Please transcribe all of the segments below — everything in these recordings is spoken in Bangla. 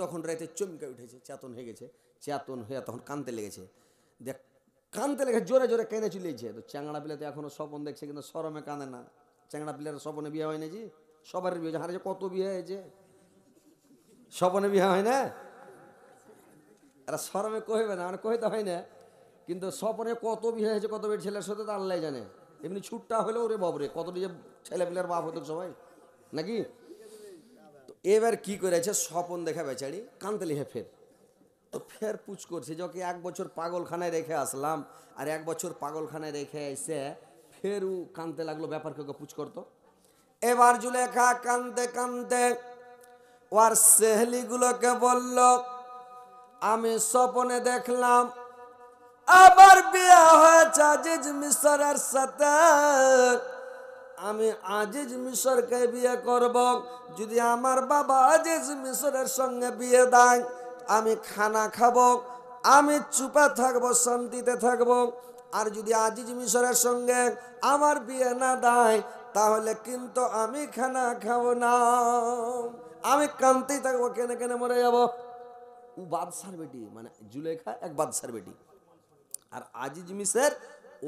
তখন রাইতে চমকে উঠেছে চেতন হয়ে গেছে চেতন হয়ে তখন কানতে লেগেছে দেখ কানতে লেগে জোরে জোরে কেঁদে চলেছে তো চ্যাংড়া পিলাতে এখনও স্বপন দেখছে কিন্তু সরমে কাঁদে না চ্যাংড়া পিলার স্বপনে বিয়ে হয় না জি সবার বিয়ে হয়েছে হারে কত বিয়ে হয়েছে স্বপনে বিয়ে হয় না এরা সরমে কহবে না মানে কহিতে হয় না কিন্তু স্বপনে কত বিয়ে হয়েছে কত বিয়ে ছেলের সাথে তো আল্লাহ জানে এমনি ছুটটা হলেও রে বাবরে কত যে ছেলে পিলার বাপ হতো সবাই নাকি এবার কি করেছে স্বপন দেখা বেচারি কানতে লিখে ফের তো ফের পুচ করছে যখন এক বছর পাগলখানায় রেখে আসলাম আর এক বছর পাগলখানায় রেখে এসে ফের ও কানতে লাগলো ব্যাপার কেউ পুচ করতো এবার জুলেখা কানতে কানতে ওর সেহলিগুলোকে বলল আমি স্বপনে দেখলাম আবার বিয়ে হয়েছে আজিজ মিশরের সাথে আমি আজিজ মিশরকে বিয়ে করব যদি আমার বাবা আজিজ মিশরের সঙ্গে বিয়ে দেয় আমি খানা খাব আমি চুপা থাকব শান্তিতে থাকব আর যদি আজিজ মিশরের সঙ্গে আমার বিয়ে না দেয় তাহলে কিন্তু আমি খানা খাবো না আমি কান্তি থাকবো কেনে কেনে মরে যাব বাদশার বেটি মানে জুলেখা এক বাদশার বেটি আর আজিজ মিশের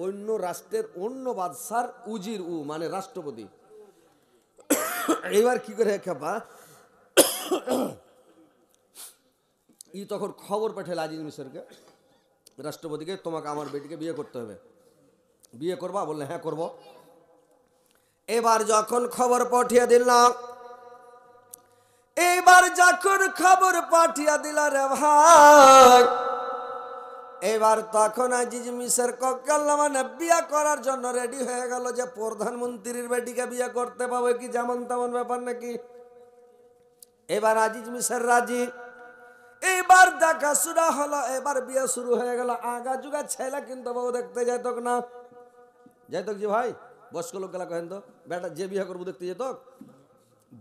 অন্য রাষ্ট্রের অন্য বাদশার উজির উ মানে রাষ্ট্রপতি এবার কি করে খেপা ই তখন খবর পাঠালে আজিজ মিশরকে রাষ্ট্রপতিকে তোমাকে আমার বেটিকে বিয়ে করতে হবে বিয়ে করবা বললে হ্যাঁ করব এবার যখন খবর পাঠিয়ে দিলাম এবার যখন খবর পাঠিয়ে দিলা রে ভাই এবার তখন আজিজ মিসের কক্কাল্লামা বিয়া করার জন্য রেডি হয়ে গেল যে প্রধানমন্ত্রীর বেটিকে বিয়ে করতে পাবে কি যেমন তেমন ব্যাপার নাকি এবার আজিজ মিসের রাজি এবার দেখাশোনা হলো এবার বিয়ে শুরু হয়ে গেল আগা যুগা ছেলে কিন্তু বউ দেখতে যেত না তোক যে ভাই বয়স্ক লোক গেলা কেন তো বেটা যে বিয়ে করবো দেখতে যেত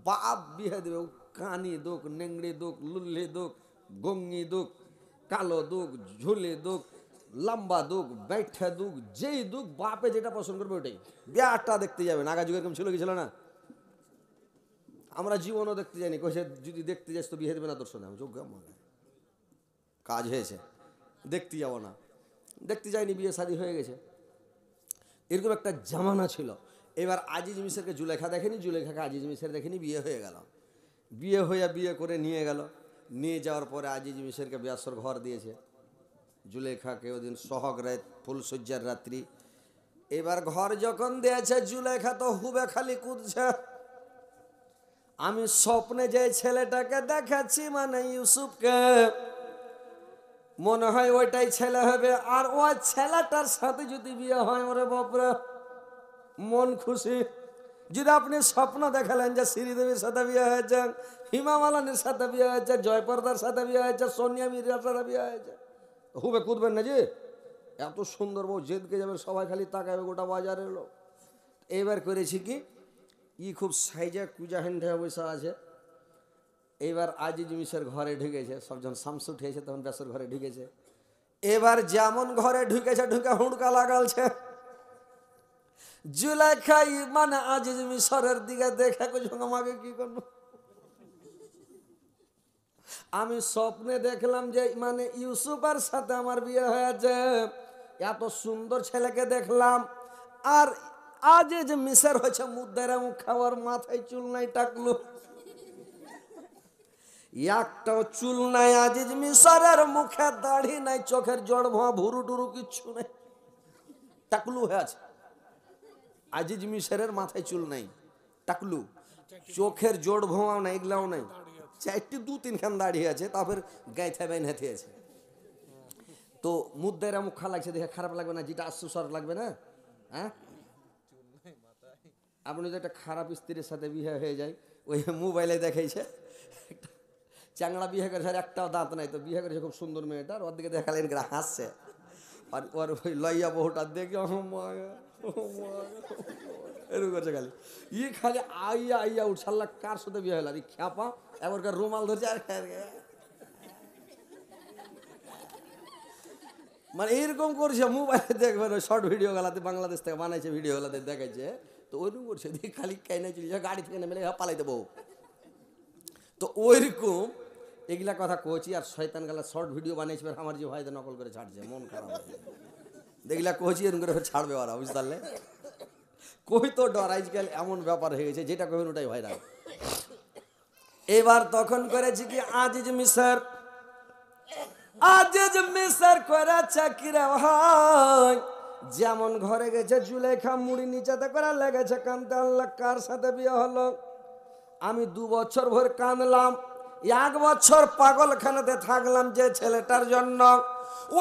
বাপ বিয়ে দেবে কানি দোক নেংড়ি দোক লুল্লি দোক গঙ্গি দোক কালো দুঃখ ঝুলে দুঃখ লম্বা দুঃখ ব্যাঠা দুঃখ যেই দুঃখ বাপে যেটা পছন্দ করবে ওটাই বিয়াটা দেখতে যাবে আগা যুগে এরকম ছিল কি ছিল না আমরা জীবনও দেখতে যাইনি কে যদি দেখতে যাস তো বিয়ে দেবে না তোর সঙ্গে আমি যোগ্য মনে কাজ হয়েছে দেখতে যাবো না দেখতে যাইনি বিয়ে শাদী হয়ে গেছে এরকম একটা জামানা ছিল এবার আজিজ মিশেরকে জুলেখা দেখেনি জুলেখাকে আজিজ মিশের দেখেনি বিয়ে হয়ে গেল বিয়ে হইয়া বিয়ে করে নিয়ে গেল নিয়ে যাওয়ার পরে আজিজ মিশেরকে ব্যাসর ঘর দিয়েছে জুলেখাকে ওদিন সহগ রাত ফুলসজ্জার রাত্রি এবার ঘর যখন দিয়েছে জুলেখা তো হুবে খালি কুদছে আমি স্বপ্নে যে ছেলেটাকে দেখাচ্ছি মানে ইউসুফকে মনে হয় ওইটাই ছেলে হবে আর ও ছেলেটার সাথে যদি বিয়ে হয় ওরে বাপরে মন খুশি যদি আপনি স্বপ্ন দেখালেন যে শ্রীদেবীর সাথে বিয়ে হয়েছে হিমামালানের সাথে বিয়ে হয়েছে জয়পর্দার সাথে বিয়ে হয়েছে সোনিয়া মির্জার সাথে বিয়ে হয়েছে হুবে কুদবেন না যে এত সুন্দর বউ জেদকে যাবে সবাই খালি তাকাবে গোটা বাজারে এলো এইবার করেছি কি ই খুব সাইজা কুজা হ্যান্ড বসে আছে এইবার আজিজ মিশের ঘরে ঢুকেছে সবজন শামস উঠেছে তখন ব্যাসের ঘরে ঢুকেছে এবার যেমন ঘরে ঢুকেছে ঢুকে হুঁড়কা লাগালছে জুলাখাই মানে আজিজ মিশরের দিকে দেখে আমাকে কি করব আমি স্বপ্নে দেখলাম যে মানে ইউসুফের সাথে আমার বিয়ে হয়েছে এত সুন্দর ছেলেকে দেখলাম আর আজ যে মিশর হয়েছে মুদ্রারা মুখ খাওয়ার মাথায় চুল নাই টাকলো একটাও চুল নাই আজিজ মিশরের মুখে দাড়ি নাই চোখের জড় ভুরু টুরু কিচ্ছু নাই টাকলু হয়ে আছে আজিজ মিশরের মাথায় চুল নাই টাকলু চোখের জোর ভোঁয়াও নাই এগুলাও নাই চারটি দু তিনখান দাঁড়িয়ে আছে তারপর গাঁথা বাইন হাতে আছে তো মুখ মুখা লাগছে দেখে খারাপ লাগবে না যেটা আশ্রুসর লাগবে না হ্যাঁ আপনি যদি একটা খারাপ স্ত্রীর সাথে বিয়ে হয়ে যায় ওই মোবাইলে দেখাইছে চ্যাংড়া বিয়ে করেছে আর একটাও দাঁত নাই তো বিয়ে করেছে খুব সুন্দর মেয়েটা আর ওর দিকে দেখালেন হাসছে আর ওর ওই লইয়া বহুটা দেখে Oh এরকম খালি ই ইয়ে খালি আইয়া আইয়া উঠ কার সাথে বিয়ে হলাম খ্যাপা এবারকার রুমাল ধরছে আর মানে এইরকম করছে মোবাইলে দেখবেন ওই শর্ট ভিডিও গেলাতে বাংলাদেশ থেকে বানাইছে ভিডিও গেলাতে দেখাইছে তো ওইরকম করছে দেখি খালি কেনে চলে গাড়ি থেকে নেমে পালাই দেবো তো ওইরকম এগুলা কথা কচি আর শয়তান গেলা শর্ট ভিডিও বানিয়েছে আমার যে ভাইদের নকল করে ছাড়ছে মন খারাপ হয়ে দেখলা কচি এরকম করে ছাড়বে ওরা বুঝতে পারলে কই তো ডর আজকাল এমন ব্যাপার হয়ে গেছে যেটা কবেন ওটাই ভাইরাল এবার তখন করেছি কি আজিজ মিসর আজিজ মিসার করা চাকরি হয় যেমন ঘরে গেছে জুলেখা মুড়ি নিচেতে করা লেগেছে কানতে আল্লাহ কার সাথে বিয়ে হলো আমি দু বছর ভর কাঁদলাম এক বছর পাগলখানাতে থাকলাম যে ছেলেটার জন্য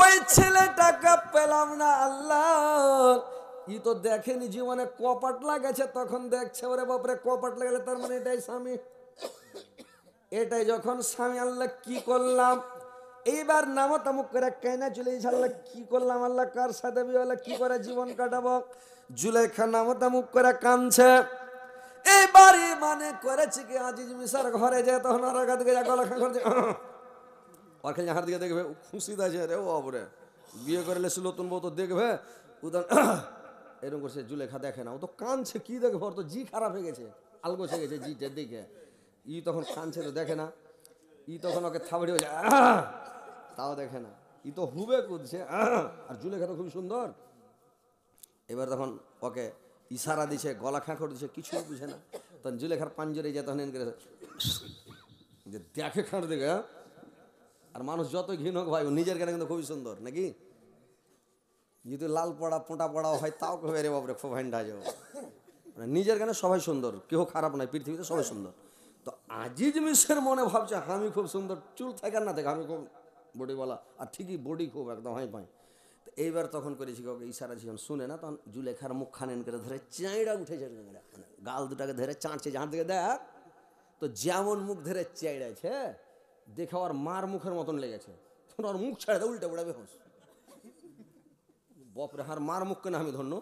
ওই ছেলেটাকে পেলাম না আল্লাহ ই তো দেখেনি জীবনে কপাট লাগেছে তখন দেখছে ওরে বাপরে কপাট লাগলে তার মানে এটাই স্বামী এটাই যখন স্বামী আল্লাহ কি করলাম এইবার নামো তামুক করে কেনা চলে আল্লাহ কি করলাম আল্লাহ কার সাথে বিয়ে কি করে জীবন কাটাবো জুলেখা নামো তামুক করে কাঁদছে এবারে মানে করেছে কি আজিজ মিশার ঘরে যায় তখন আর দিকে যা গলা খাঁ আর দিকে দেখবে খুশি দাঁড়িয়ে রে ও বাবরে বিয়ে করে লেছিল নতুন বউ তো দেখবে উদান এরকম করছে জুলেখা দেখে না ও তো কানছে কি দেখবে ওর তো জি খারাপ হয়ে গেছে আলগো হয়ে গেছে জিটে দেখে ই তখন কানছে তো দেখে না ই তখন ওকে থাবড়ি হয়ে তাও দেখে না ই তো হুবে কুদছে আর জুলেখা তো খুব সুন্দর এবার তখন ওকে ইশারা দিছে গলা খাঁকড় দিছে কিছু বুঝে না তখন জুলেখার পাঞ্জরে যে তখন যে দেখে খাঁড় দেখে হ্যাঁ? আর মানুষ যত ঘিন হোক ভাই নিজের গানে কিন্তু খুবই সুন্দর নাকি যদি লাল পড়া পোঁটা পড়াও হয় তাও কবে রে বাবরে খুব হ্যান্ডা যাও মানে নিজের গানে সবাই সুন্দর কেউ খারাপ নয় পৃথিবীতে সবাই সুন্দর তো আজিজ মিশ্রের মনে ভাবছে হ্যাঁ, আমি খুব সুন্দর চুল থাকার না থাকে আমি খুব বডিওয়ালা আর ঠিকই বডি খুব একদম হাই পাই এইবার তখন করেছি কাউকে ইশারা যখন শুনে না তখন জুলেখার মুখ খানেন করে ধরে চেঁড়া উঠেছে গাল দুটাকে ধরে চাঁচে ঝাঁট থেকে দেখ তো যেমন মুখ ধরে চেঁড়েছে দেখে ওর মার মুখের মতন লেগেছে তখন ওর মুখ ছেড়ে দেয় উল্টে উড়াবে হস বপরে হার মার মুখকে না আমি ধন্য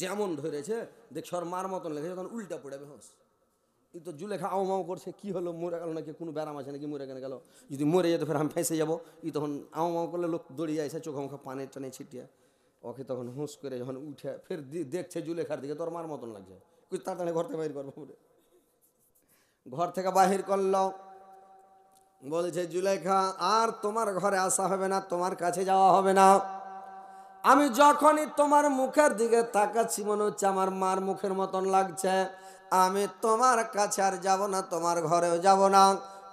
যেমন ধরেছে দেখছে ওর মার মতন লেগেছে তখন উল্টা পড়াবে হস তো জুলেখা আও মাও করছে কি হলো মরে গেল নাকি কোনো ব্যারাম আছে নাকি মরে গেলে গেল যদি মরে যেত ফের আমি ফেঁসে যাবো ই তখন আও মাও করলে লোক দড়িয়ে আসে চোখে মুখে পানে টানে ছিটিয়ে ওকে তখন হুঁস করে যখন উঠে ফের দেখছে জুলেখার দিকে তোর মার মতন লাগছে কিছু তাড়াতাড়ি ঘর থেকে বাইর করবো ঘর থেকে বাহির করলো বলছে জুলেখা আর তোমার ঘরে আসা হবে না তোমার কাছে যাওয়া হবে না আমি যখনই তোমার মুখের দিকে তাকাচ্ছি মনে হচ্ছে আমার মার মুখের মতন লাগছে আমি তোমার কাছে আর যাব না তোমার ঘরেও যাব না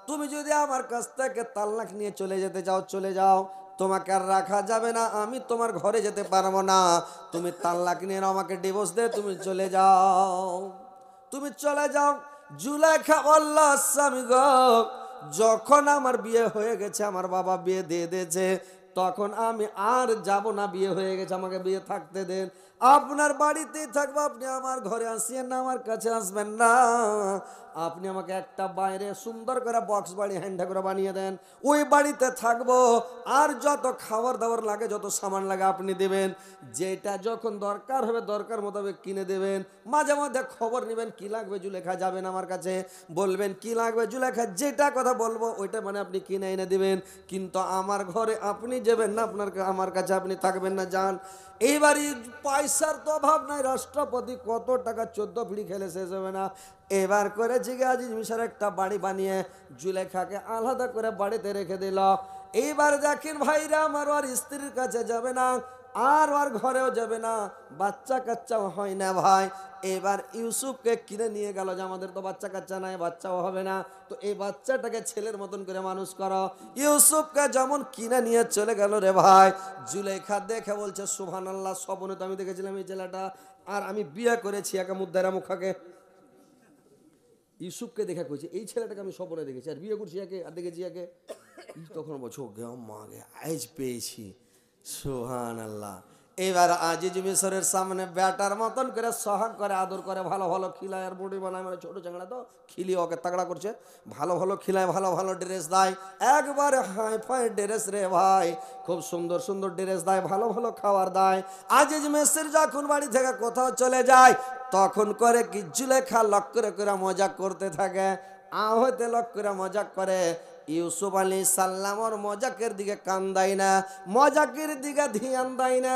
তুমি যদি আমার কাছ থেকে তাল্লাক নিয়ে চলে যেতে চাও চলে যাও তোমাকে আর রাখা যাবে না আমি তোমার ঘরে যেতে পারবো না তুমি তাল্লাক নিয়ে আমাকে ডিভোর্স দে তুমি চলে যাও তুমি চলে যাও জুলেখা বলল স্বামী গ যখন আমার বিয়ে হয়ে গেছে আমার বাবা বিয়ে দিয়ে দিয়েছে তখন আমি আর যাব না বিয়ে হয়ে গেছে আমাকে বিয়ে থাকতে দেন আপনার বাড়িতে থাকবো আপনি আমার ঘরে আসিয়েন না আমার কাছে আসবেন না আপনি আমাকে একটা বাইরে সুন্দর করে বক্স বাড়ি হ্যান্ডা করে বানিয়ে দেন ওই বাড়িতে থাকবো আর যত খাবার দাবার লাগে যত সামান লাগে আপনি দেবেন যেটা যখন দরকার হবে দরকার মোতাবেক কিনে দেবেন মাঝে মাঝে খবর নেবেন কি লাগবে জুলেখা যাবেন আমার কাছে বলবেন কি লাগবে জুলেখা যেটা কথা বলবো ওইটা মানে আপনি কিনে এনে দেবেন কিন্তু আমার ঘরে আপনি যাবেন না আপনার আমার কাছে আপনি থাকবেন না যান এইবারই পয়সার তো অভাব নাই রাষ্ট্রপতি কত টাকা চোদ্দ ফিড়ি খেলে শেষ হবে না এবার করে জিগাজি মিশার একটা বাড়ি বানিয়ে জুলেখাকে আলাদা করে বাড়িতে রেখে দিল এইবার দেখেন ভাইরা আমার স্ত্রীর কাছে যাবে না আর ওর ঘরেও যাবে না বাচ্চা কাচ্চাও হয় না ভাই এবার ইউসুফকে কিনে নিয়ে গেল যে আমাদের তো বাচ্চা কাচ্চা নাই বাচ্চাও হবে না তো এই বাচ্চাটাকে ছেলের মতন করে মানুষ করো ইউসুফকে যেমন কিনে নিয়ে চলে গেল রে ভাই জুলেখা দেখে বলছে সুভান আল্লাহ স্বপনে তো আমি দেখেছিলাম এই ছেলেটা আর আমি বিয়ে করেছি একা মুদ্দারা মুখাকে ইউসুফকে দেখে কইছে এই ছেলেটাকে আমি স্বপনে দেখেছি আর বিয়ে করছি একে আর দেখেছি একে তখন বলছো মা আজ পেয়েছি সুহান আল্লাহ এইবার আজিজ মিশরের সামনে ব্যাটার মতন করে সহাগ করে আদর করে ভালো ভালো খিলায় আর বুড়ি বানায় মানে ছোটো চাঙড়া তো খিলি ওকে তাগড়া করছে ভালো ভালো খিলায় ভালো ভালো ড্রেস দেয় একবারে হাই ফাই ড্রেস রে ভাই খুব সুন্দর সুন্দর ড্রেস দেয় ভালো ভালো খাবার দেয় আজিজ মিশর যখন বাড়ি থেকে কোথাও চলে যায় তখন করে কিচ্ছু লেখা লক করে করে মজা করতে থাকে আহতে লক করে মজা করে ইউসুফ আলী সাল্লামর মজাকের দিকে কান দেয় না মজাকের দিকে ধ্যান দেয় না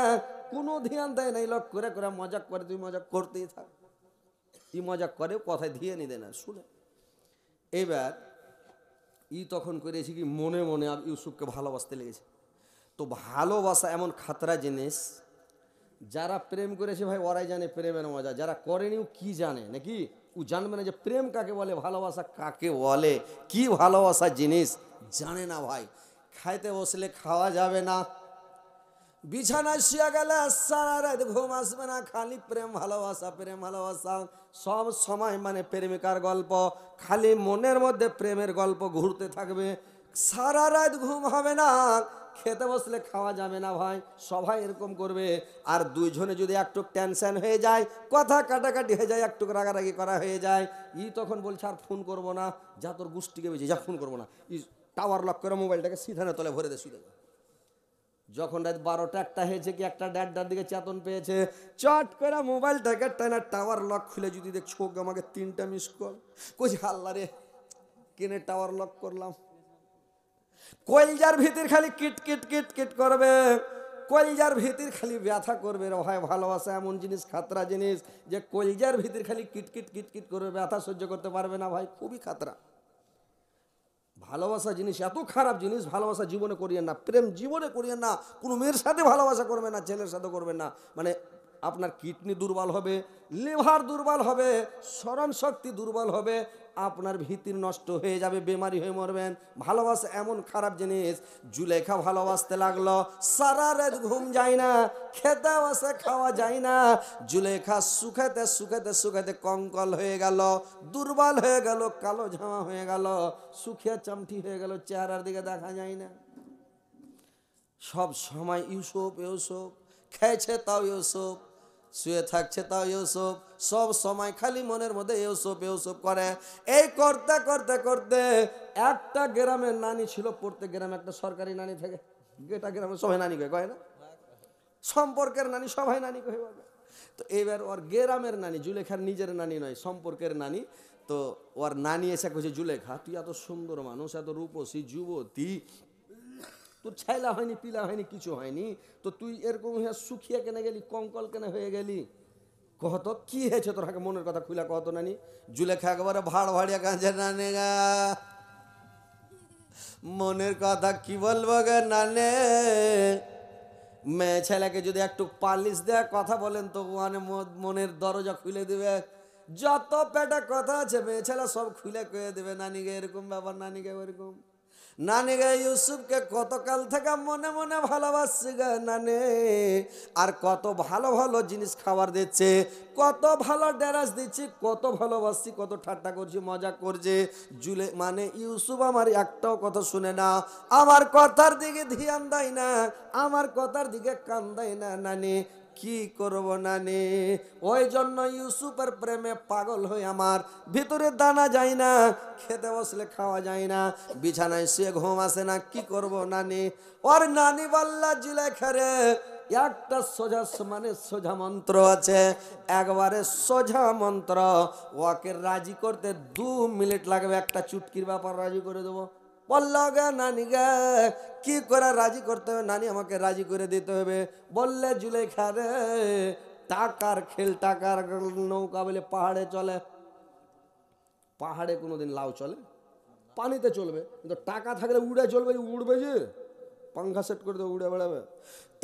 কোনো ধ্যান দেয় না এই করে করে মজাক করে তুই মজাক করতেই থাক তুই মজাক করে কথায় ধিয়ে নিতে না শুনে এবার ই তখন করেছি কি মনে মনে আর ইউসুফকে ভালোবাসতে লেগেছে তো ভালোবাসা এমন খাতরা জিনিস যারা প্রেম করেছে ভাই ওরাই জানে প্রেমের মজা যারা করেনিও কি জানে নাকি ও জানবে না যে প্রেম কাকে বলে ভালোবাসা কাকে বলে কি ভালোবাসা জিনিস জানে না ভাই খাইতে বসলে খাওয়া যাবে না বিছানায় শুয়া গেলে সারা রাত ঘুম আসবে না খালি প্রেম ভালোবাসা প্রেম ভালোবাসা সব সময় মানে প্রেমিকার গল্প খালি মনের মধ্যে প্রেমের গল্প ঘুরতে থাকবে সারা রাত ঘুম হবে না খেতে বসলে খাওয়া যাবে না ভাই সবাই এরকম করবে আর দুইজনে যদি একটু টেনশন হয়ে যায় কথা কাটাকাটি হয়ে যায় একটু রাগারাগি করা হয়ে যায় ই তখন বলছে আর ফোন করব না যা তোর গোষ্ঠীকে বেঁচে যা ফোন করবো না ই টাওয়ার লক করে মোবাইলটাকে সিধানে তলে ভরে দে শুধু যখন রাত বারোটা একটা হয়েছে কি একটা ড্যাডটার দিকে চেতন পেয়েছে চট করে মোবাইলটাকে টেনার টাওয়ার লক খুলে যদি দেখছো আমাকে তিনটা মিস কল কোচ হাল্লা রে কেনে টাওয়ার লক করলাম কলজার ভিতির খালি কিট কিট কিট কিট করবে কলজার ভিতির খালি ব্যথা করবে রে ভাই ভালোবাসা এমন জিনিস খাতরা জিনিস যে কলজার ভিতির খালি কিটকিট কিটকিট করবে ব্যথা সহ্য করতে পারবে না ভাই খুবই খাতরা ভালোবাসা জিনিস এত খারাপ জিনিস ভালোবাসা জীবনে করিয়ে না প্রেম জীবনে করিয়ে না কোনো মেয়ের সাথে ভালোবাসা করবে না ছেলের সাথে করবে না মানে আপনার কিডনি দুর্বল হবে লিভার দুর্বল হবে স্মরণ শক্তি দুর্বল হবে আপনার ভীতির নষ্ট হয়ে যাবে বেমারি হয়ে মরবেন ভালোবাসা এমন খারাপ জিনিস জুলেখা ভালোবাসতে লাগলো সারা রাত ঘুম যায় না খেতে বসে খাওয়া যায় না জুলেখা সুখেতে সুখেতে সুখেতে কঙ্কল হয়ে গেল দুর্বল হয়ে গেল কালো ঝামা হয়ে গেল সুখিয়া চামটি হয়ে গেল চেহারার দিকে দেখা যায় না সব সময় ইউসুফ ইউসুফ খেয়েছে তাও ইউসুফ শুয়ে থাকছে তাও ইউসুফ সব সময় খালি মনের মধ্যে ইউসুফ ইউসুফ করে এই করতে করতে করতে একটা গ্রামের নানি ছিল প্রত্যেক গ্রামে একটা সরকারি নানি থাকে গেটা গ্রামে সবাই নানি কয় না সম্পর্কের নানি সবাই নানি কয়ে তো এবার ওর গ্রামের নানি জুলেখার নিজের নানি নয় সম্পর্কের নানি তো ওর নানি এসে কইছে জুলেখা তুই এত সুন্দর মানুষ এত রূপসী যুবতী তোর ছাইলা হয়নি পিলা হয়নি কিছু হয়নি তো তুই এরকম হ্যাঁ সুখিয়া কেনে গেলি কঙ্কল কেনে হয়ে গেলি কত কি হয়েছে তোর হাকে মনের কথা খুলে কত নানি জুলেখা একেবারে ভাড় ভাড়িয়া কাঁচে নানে গা মনের কথা কি বলবো গে নানে মেয়ে ছেলেকে যদি একটু পালিশ দেয় কথা বলেন তো মানে মনের দরজা খুলে দিবে যত পেটা কথা আছে মেয়ে ছেলে সব খুলে কয়ে দেবে নানিকে এরকম ব্যাপার নানিকে ওরকম নানে গা ইউসুফকে কতকাল থেকে মনে মনে ভালোবাসছে গা নানে আর কত ভালো ভালো জিনিস খাবার দিচ্ছে কত ভালো ড্যারাস দিচ্ছি কত ভালোবাসছি কত ঠাট্টা করছি মজা করছে জুলে মানে ইউসুফ আমার একটাও কথা শুনে না আমার কথার দিকে ধ্যান দেয় না আমার কথার দিকে কান দেয় না নানি কি করব না নে ওই জন্য ইউসুফের প্রেমে পাগল হয়ে আমার ভিতরে দানা যায় না খেতে বসলে খাওয়া যায় না বিছানায় সে ঘুম আসে না কি করব নানি ওর নানি বাল্লা জিলে খেরে একটা সোজা মানে সোজা মন্ত্র আছে একবারে সোজা মন্ত্র ওকে রাজি করতে দু মিনিট লাগবে একটা চুটকির ব্যাপার রাজি করে দেবো গে নানিগা কি করে রাজি করতে হবে নানি আমাকে রাজি করে দিতে হবে বললে জুলে খারে টাকার খেল টাকার নৌকা বলে পাহাড়ে চলে পাহাড়ে কোনোদিন লাউ চলে পানিতে চলবে কিন্তু টাকা থাকলে উড়ে চলবে উড়বে যে পাঙ্খা সেট করে দেবে উড়ে বেড়াবে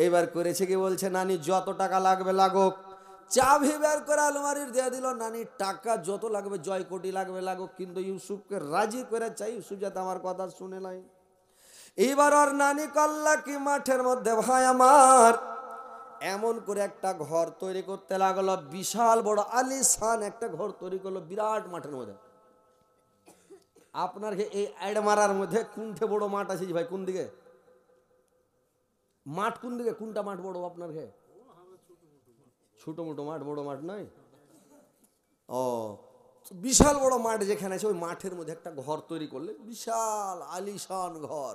এবার করেছে কি বলছে নানি যত টাকা লাগবে লাগুক চাবি বের করে আলমারির দেয়া দিল নানি টাকা যত লাগবে জয় কোটি লাগবে লাগো কিন্তু ইউসুফকে রাজি করে চাই ইউসুফ যাতে আমার কথা শুনে নাই এইবার আর নানি কল্লা কি মাঠের মধ্যে ভাই আমার এমন করে একটা ঘর তৈরি করতে লাগলো বিশাল বড় আলিশান একটা ঘর তৈরি করলো বিরাট মাঠের মধ্যে আপনার এই অ্যাড মারার মধ্যে কোনটে বড় মাঠ আছে ভাই কোন দিকে মাঠ কোন দিকে কোনটা মাঠ বড় আপনার খেয়ে ছোটো মোটো মাঠ বড় মাঠ নয় ও বিশাল বড় মাঠ যেখানে আছে ওই মাঠের মধ্যে একটা ঘর তৈরি করলে বিশাল আলিশান ঘর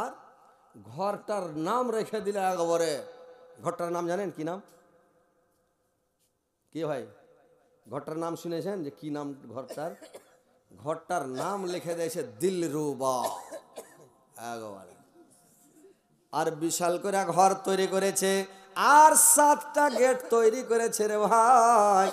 আর ঘরটার নাম রেখে দিলে একবারে ঘরটার নাম জানেন কি নাম কি ভাই ঘরটার নাম শুনেছেন যে কি নাম ঘরটার ঘরটার নাম লিখে দিয়েছে দিলরুবা একবারে আর বিশাল করে ঘর তৈরি করেছে আর সাতটা গেট তৈরি করেছে রে ভাই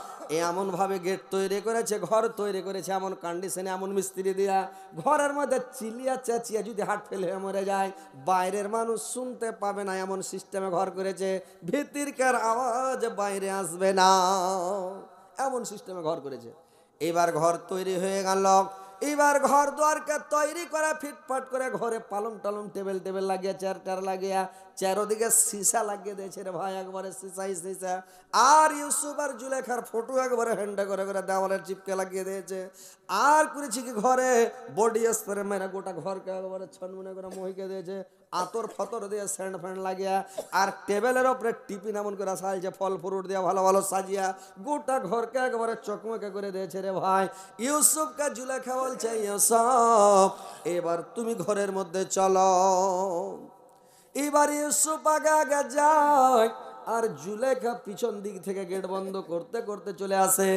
এমন ভাবে গেট তৈরি করেছে ঘর তৈরি করেছে এমন কন্ডিশনে এমন মিস্ত্রি দিয়া ঘরের মধ্যে চিলিয়া চেঁচিয়া যদি হাট ফেল হয়ে মরে যায় বাইরের মানুষ শুনতে পাবে না এমন সিস্টেমে ঘর করেছে কার আওয়াজ বাইরে আসবে না এমন সিস্টেমে ঘর করেছে এবার ঘর তৈরি হয়ে গেল এবার ঘর দোয়ারকে তৈরি করা ফিটফাট করে ঘরে পালং টালং টেবিল টেবিল লাগিয়ে চেয়ার টেয়ার লাগিয়া চারোদিকে সিসা লাগিয়ে দিয়েছে রে ভাই একবারে সিসাই সিসা আর ইউসুফ আর জুলেখার ফটো একবারে হ্যান্ডে করে করে দেওয়ালের চিপকে লাগিয়ে দিয়েছে আর করেছি কি ঘরে বডি স্প্রে মেরে গোটা ঘরকে একবারে ছনমুনে করে মহিকে দিয়েছে আতর ফতর দিয়ে স্যান্ড ফ্যান্ড লাগিয়া আর টেবিলের ওপরে টিপিন এমন করে সাল যে ফল ফ্রুট দিয়ে ভালো ভালো সাজিয়া গোটা ঘরকে একবারে চকমকে করে দিয়েছে রে ভাই ইউসুফ কা জুলে বলছে ইউসুফ এবার তুমি ঘরের মধ্যে চলো এবার ইউসুফ আগে আগে যায় আর জুলেখা পিছন দিক থেকে গেট বন্ধ করতে করতে চলে আসে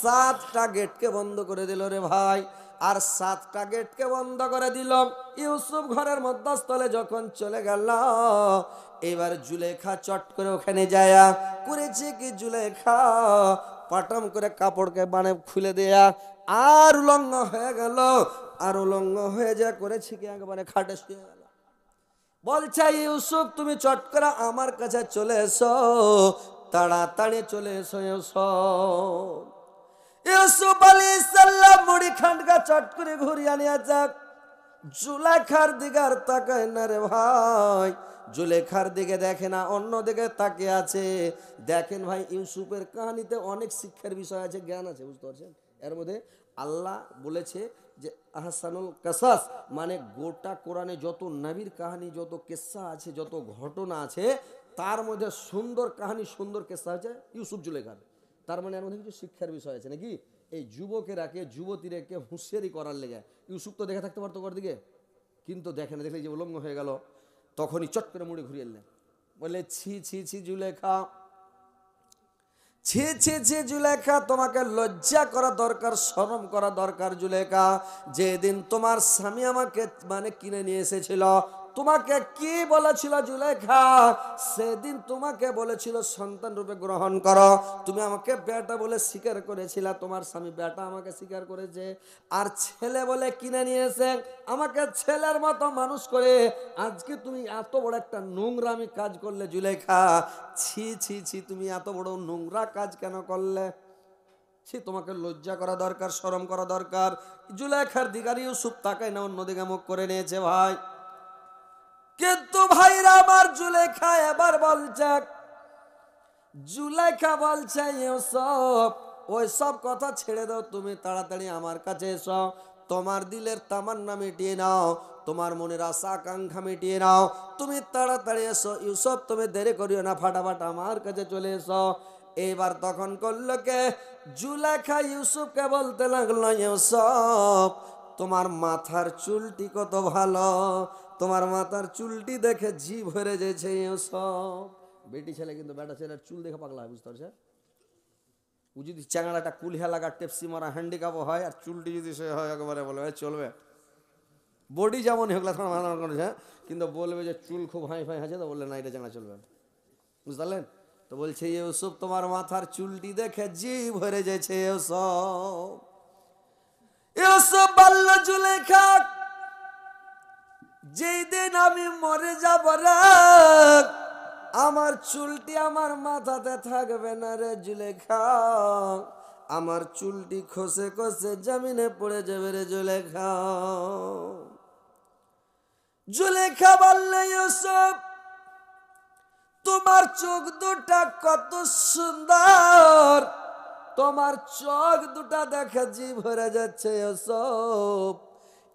সাতটা গেটকে বন্ধ করে দিল রে ভাই আর সাতটা গেটকে বন্ধ করে দিল ইউসুফ ঘরের মধ্যস্থলে যখন চলে গেল এবার জুলেখা চট করে ওখানে যায়া করেছে কি জুলেখা পাটম করে কাপড়কে বানে খুলে দেয়া আর উলঙ্গ হয়ে গেল আর উলঙ্গ হয়ে যা করেছে কি একেবারে খাটে শুয়ে গেল বলছে ইউসুফ তুমি চট করে আমার কাছে চলে এসো তাড়াতাড়ি চলে এসো ইউসুফ ইউসুফ আলী সাল্লাম মুড়ি খান্ডগা চট করে ঘুরিয়ে আনিয়া যাক জুলেখার দিগার তাকায় না রে ভাই জুলেখার দিকে দেখে না অন্য দিকে তাকে আছে দেখেন ভাই ইউসুফের কাহিনীতে অনেক শিক্ষার বিষয় আছে জ্ঞান আছে বুঝতে পারছেন এর মধ্যে আল্লাহ বলেছে যে আহসানুল কাসাস মানে গোটা কোরআনে যত নবীর কাহিনী যত কেসা আছে যত ঘটনা আছে তার মধ্যে সুন্দর কাহিনী সুন্দর কেসা আছে ইউসুফ জুলেখার তার মানে এমন কিছু শিক্ষার বিষয় আছে নাকি এই যুবকেরাকে যুবতীরাকে হুঁশিয়ারি করার লেগে ইউসুপ তো দেখে থাকতে পারতো করদিকে দিকে কিন্তু দেখে না দেখলে যে উলঙ্গ হয়ে গেল তখনই চট করে মুড়ে ঘুরিয়ে এলেন বলে ছি ছি ছি জুলেখা ছি ছি ছি জুলেখা তোমাকে লজ্জা করা দরকার শরম করা দরকার জুলেখা যেদিন তোমার স্বামী আমাকে মানে কিনে নিয়ে এসেছিল তোমাকে কি বলেছিল জুলেখা সেদিন তোমাকে বলেছিল সন্তান রূপে গ্রহণ করো তুমি আমাকে বেটা বলে স্বীকার করেছিল তোমার স্বামী বেটা আমাকে স্বীকার করেছে আর ছেলে বলে কিনে নিয়েছে আমাকে ছেলের মতো মানুষ করে আজকে তুমি এত বড় একটা নোংরামি কাজ করলে জুলেখা ছি ছি ছি তুমি এত বড় নোংরা কাজ কেন করলে ছি তোমাকে লজ্জা করা দরকার সরম করা দরকার জুলেখার দিগারি ইউসুফ তাকায় না অন্যদিকে মুখ করে নিয়েছে ভাই কিন্তু ভাইরা আমার জুলেখা এবার বলছে জুলেখা বলছে সব ওই সব কথা ছেড়ে দাও তুমি তাড়াতাড়ি আমার কাছে এসো তোমার দিলের তামান্না মিটিয়ে নাও তোমার মনের আশা আকাঙ্ক্ষা মিটিয়ে নাও তুমি তাড়াতাড়ি এসো ইউসুফ তুমি দেরি করিও না ফাটাফাট আমার কাছে চলে এসো এইবার তখন করলো কে জুলেখা ইউসুফকে বলতে লাগলো ইউসুফ তোমার মাথার চুলটি কত ভালো তোমার মাথার চুলটি দেখে জি ভরে যেছে সব বেটি ছেলে কিন্তু বেটা ছেলের চুল দেখে পাগলা হয় বুঝতে পারছে ও যদি চ্যাংড়াটা কুলহা লাগা টেপসি মারা হ্যান্ডিক্যাপ হয় আর চুলটি যদি সে হয় একবারে বলবে চলবে বডি যেমন হেগলা থানা করেছে কিন্তু বলবে যে চুল খুব হাই ফাই আছে তো বললে না এটা জানা চলবে বুঝতে তো বলছে ওসব তোমার মাথার চুলটি দেখে জি ভরে যেছে সব যেই আমি মরে যাব আমার চুলটি আমার মাথাতে থাকবে না রে জুলেখা আমার চুলটি খসে খসে জমিনে পড়ে যাবে রে জুলেখা জুলেখা বললে ইউসুফ তোমার চোখ দুটা কত সুন্দর তোমার চোখ দুটা দেখা জি ভরে যাচ্ছে ইউসুফ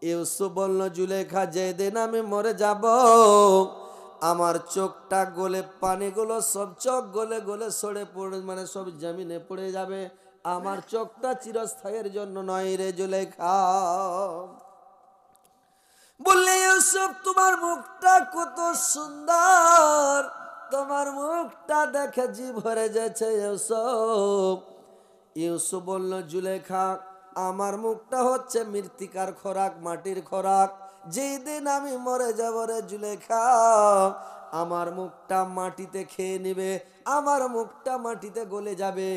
ইউসুফ বলল জুলেখা যেদিন আমি মরে যাব আমার চোখটা গলে পানিগুলো সব চোখ গলে গলে সরে পড়ে মানে সব জমিনে পড়ে যাবে আমার চোখটা চিরস্থায়ের জন্য নয় রে জুলেখা বললে ইউসুফ তোমার মুখটা কত সুন্দর তোমার মুখটা দেখে জি ভরে যাচ্ছে ইউসুফ ইউসুফ বলল জুলেখা আমার মুখটা হচ্ছে মৃত্তিকার খোরাক মাটির খোরাক যেদিন আমি মরে যাব রে জুলেখা আমার মুখটা মাটিতে খেয়ে নেবে আমার মুখটা মাটিতে গলে যাবে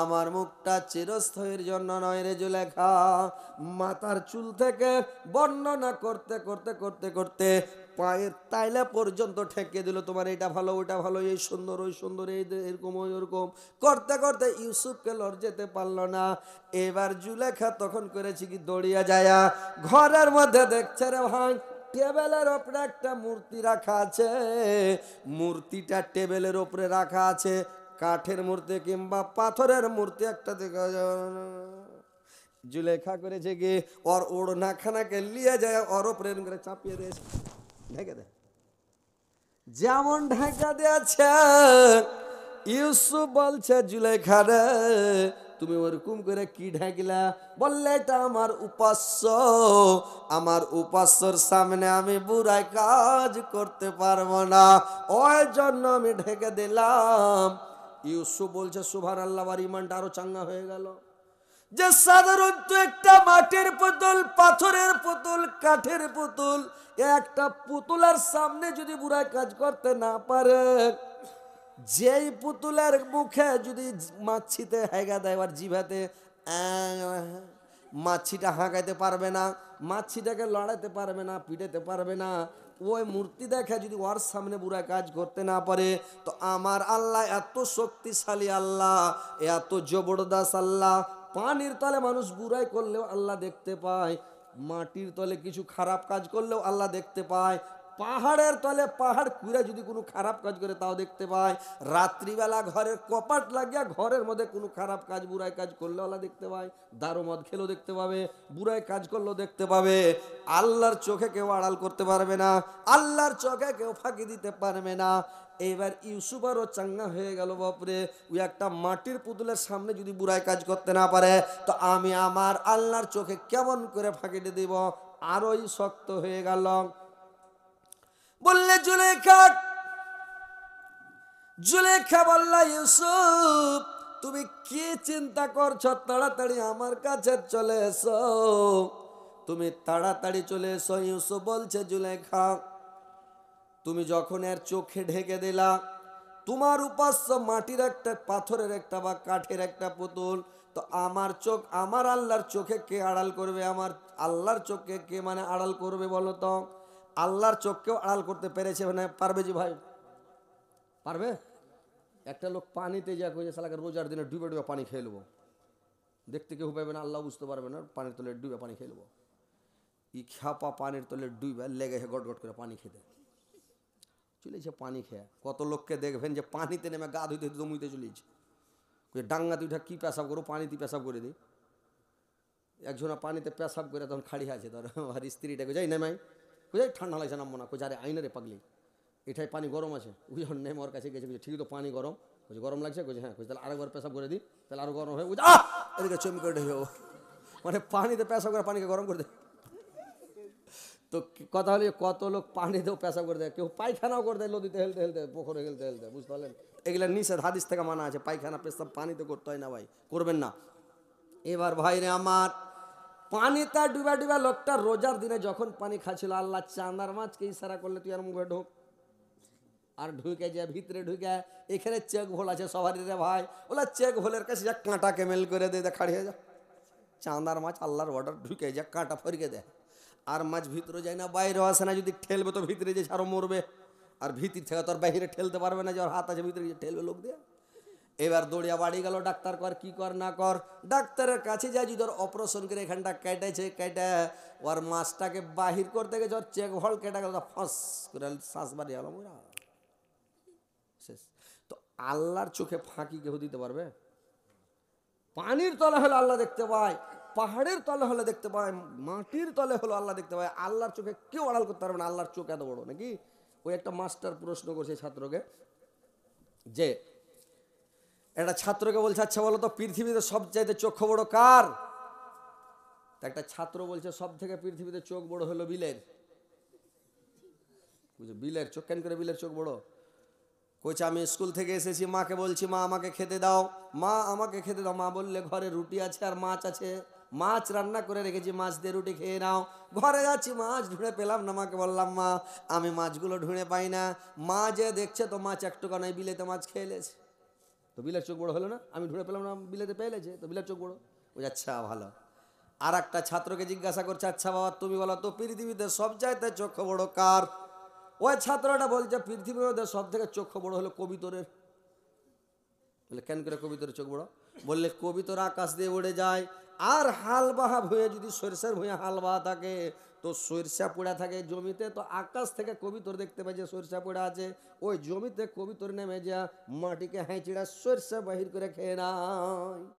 আমার মুখটা চিরস্থয়ের জন্য নয় রে জুলেখা মাথার চুল থেকে বর্ণনা করতে করতে করতে করতে পায়ের তাইলা পর্যন্ত ঠেকে দিল তোমার এটা ভালো ওটা ভালো এই সুন্দর ওই সুন্দর এই এরকম ওই ওরকম করতে করতে ইউসুফকে লর যেতে পারলো না এবার জুলেখা তখন করেছি কি দড়িয়া যায়া ঘরের মধ্যে দেখছে রে ভাই টেবিলের ওপরে একটা মূর্তি রাখা আছে মূর্তিটা টেবিলের ওপরে রাখা আছে কাঠের মূর্তি কিংবা পাথরের মূর্তি একটা দেখা জুলেখা করেছে কি ওর ওড়নাখানাকে লিয়ে যায় ওর ওপরে চাপিয়ে দিয়েছে ঢেকে দেয় যেমন ঢেকা দিয়েছে ইউসুফ বলছে খারে তুমি ওরকম করে কি ঢাকিলা বললে এটা আমার উপাস্য আমার উপাস্যর সামনে আমি বুড়াই কাজ করতে পারবো না ওই জন্য আমি ঢেকে দিলাম ইউসুফ বলছে সুভান আল্লাহ ইমানটা আরো চাঙ্গা হয়ে গেল যে সাধারণত একটা মাটির পুতুল পাথরের পুতুল কাঠের পুতুল একটা পুতুলার সামনে যদি বুড়া কাজ করতে না পারে যেই পুতুলের মুখে যদি মাছিতে হেগা দেয় আর জিভাতে মাছিটা হাঁকাইতে পারবে না মাছিটাকে লড়াইতে পারবে না পিটাতে পারবে না ওই মূর্তি দেখা যদি ওর সামনে বুড়া কাজ করতে না পারে তো আমার আল্লাহ এত শক্তিশালী আল্লাহ এত জবরদাস আল্লাহ পানির তলে মানুষ বুড়াই করলেও আল্লাহ দেখতে পায় মাটির তলে কিছু খারাপ কাজ করলেও আল্লাহ দেখতে পায় পাহাড়ের তলে পাহাড় কুড়ে যদি কোনো খারাপ কাজ করে তাও দেখতে পায় রাত্রিবেলা ঘরের কপাট লাগিয়া ঘরের মধ্যে কোনো খারাপ কাজ বুড়াই কাজ করলে আল্লাহ দেখতে পায় দারু মদ খেলেও দেখতে পাবে বুড়াই কাজ করলেও দেখতে পাবে আল্লাহর চোখে কেউ আড়াল করতে পারবে না আল্লাহর চোখে কেউ ফাঁকি দিতে পারবে না এবার ইউসুফ আরও চাঙ্গা হয়ে গেল বাপরে ওই একটা মাটির পুতুলের সামনে যদি বুড়ায় কাজ করতে না পারে তো আমি আমার আল্লাহর চোখে কেমন করে ফাঁকিটে দেব আরোই শক্ত হয়ে গেল বললে জুলে জুলেখা বললা ইউসুফ তুমি কি চিন্তা করছো তাড়াতাড়ি আমার কাছে চলে এসো তুমি তাড়াতাড়ি চলে এসো ইউসুফ বলছে জুলেখা তুমি যখন এর চোখে ঢেকে দিলা তোমার উপাস্য মাটির একটা পাথরের একটা বা কাঠের একটা পুতুল তো আমার চোখ আমার আল্লাহর চোখে কে আড়াল করবে আমার আল্লাহর চোখকে কে মানে আড়াল করবে বলো তো আল্লাহর চোখকেও আড়াল করতে পেরেছে মানে পারবে যে ভাই পারবে একটা লোক পানিতে যা করে সালাকে রোজার দিনে ডুবে ডুবে পানি খেয়ে নেবো দেখতে কেউ পাবে না আল্লাহ বুঝতে পারবে না পানির তলে ডুবে পানি খেয়ে নেবো ই খ্যাপা পানির তলে ডুবে লেগে গট গট করে পানি খেতে চলেছে পানি খেয়ে কত লোককে দেখবেন যে পানিতে নেমে গা ধুইতে ধুইতে জমিতে চলেছে ডাঙ্গা উঠা কী পেশাব করো পানিতে পেশাব করে দিই একজনা পানিতে পেশাব করে তখন খাড়ি আছে ধর আর স্ত্রীটা যাই নেমাই কোথায় ঠান্ডা লাগছে নামবো না কোথায় আইনে রে পাগলি এটাই পানি গরম আছে ওই যখন নেমে ওর কাছে গেছে ঠিক তো পানি গরম কোথায় গরম লাগছে কোথায় হ্যাঁ কোথায় তাহলে আরেকবার পেশাব করে দিই তাহলে আরও গরম হয়ে বুঝে এদিকে চমি করে মানে পানিতে পেশাব করে পানিকে গরম করে দেয় তো কথা হলো কত লোক পানিতেও পেশা করে দেয় কেউ পায়খানাও করে দেয় নদীতে হেলতে হেলতে পোখরে হেলতে হেলতে বুঝতে পারলেন এগুলো নিষেধ হাদিস থেকে মানা আছে পায়খানা পানি পানিতে করতে হয় না ভাই করবেন না এবার ভাইরে আমার পানিতে ডুবা ডুবা লোকটা রোজার দিনে যখন পানি খাচ্ছিল আল্লাহ চান্দার মাছকে ইশারা করলে তুই আর মুখে ঢোক আর ঢুকে যে ভিতরে ঢুকে এখানে চেক ভোল আছে সবারই রে ভাই ওলা চেক ভোলের কাছে যা কাঁটা কেমেল করে দে খাড়িয়ে যা চাঁদার মাছ আল্লাহর অর্ডার ঢুকে যা কাঁটা ফরিয়ে দেয় আর মাছ ভিতরে যায় না বাইরেও আসে না যদি ঠেলবে তো ভিতরে যে আরও মরবে আর ভিতির থেকে তো আর বাইরে ঠেলতে পারবে না যে ওর হাত আছে ভিতরে যে ঠেলবে লোক দিয়ে এবার দৌড়িয়া বাড়ি গেল ডাক্তার কর কি কর না কর ডাক্তারের কাছে যায় যদি ওর অপারেশন করে এখানটা কেটেছে কেটে ওর মাছটাকে বাহির করতে গেছে ওর চেক ভল কেটে গেল ফস করে শ্বাস বাড়িয়ে গেল শেষ তো আল্লাহর চোখে ফাঁকি কেউ দিতে পারবে পানির তলা হলে আল্লাহ দেখতে পায় পাহাড়ের তলে হলে দেখতে পায় মাটির তলে হলো আল্লাহ দেখতে পায় আল্লাহর চোখে কেউ আড়াল করতে পারবে না আল্লাহর চোখ এত বড় নাকি ওই একটা মাস্টার প্রশ্ন করছে ছাত্রকে যে একটা ছাত্রকে বলছে আচ্ছা বলো তো পৃথিবীতে সবচাইতে চোখ বড় কার একটা ছাত্র বলছে সব থেকে পৃথিবীতে চোখ বড় হলো বিলের বিলের চোখ কেন করে বিলের চোখ বড় কইছে আমি স্কুল থেকে এসেছি মাকে বলছি মা আমাকে খেতে দাও মা আমাকে খেতে দাও মা বললে ঘরে রুটি আছে আর মাছ আছে মাছ রান্না করে রেখেছি মাছ দিয়ে রুটি খেয়ে নাও ঘরে যাচ্ছি মাছ ঢুঁড়ে পেলাম না মাকে বললাম মা আমি মাছগুলো ঢুঁড়ে পাই না মা যে দেখছে তো মাছ একটুকা বিলেতে মাছ খেয়ে তো বিলের চোখ বড়ো হলো না আমি ঢুঁড়ে পেলাম না বিলেতে পেলেছে তো বিলের চোখ বড়ো ওই আচ্ছা ভালো আর একটা ছাত্রকে জিজ্ঞাসা করছে আচ্ছা বাবা তুমি বলো তো পৃথিবীতে সব চাইতে চোখ বড় কার ওই ছাত্রটা বলছে পৃথিবীর মধ্যে সব থেকে চোখ বড়ো হলো কবিতরের বলে কেন করে কবিতরের চোখ বড়ো বললে কবিতর আকাশ দিয়ে উড়ে যায় আর হাল বাহা ভুয়ে যদি সরিষার ভুঁয়ে হাল বাহা থাকে তো সরিষা পোড়া থাকে জমিতে তো আকাশ থেকে কবিতর দেখতে পাই যে সরিষা পোড়া আছে ওই জমিতে কবিতর নেমে যা মাটিকে হ্যাঁচিড়া সরিষা বাহির করে খেয়ে নাই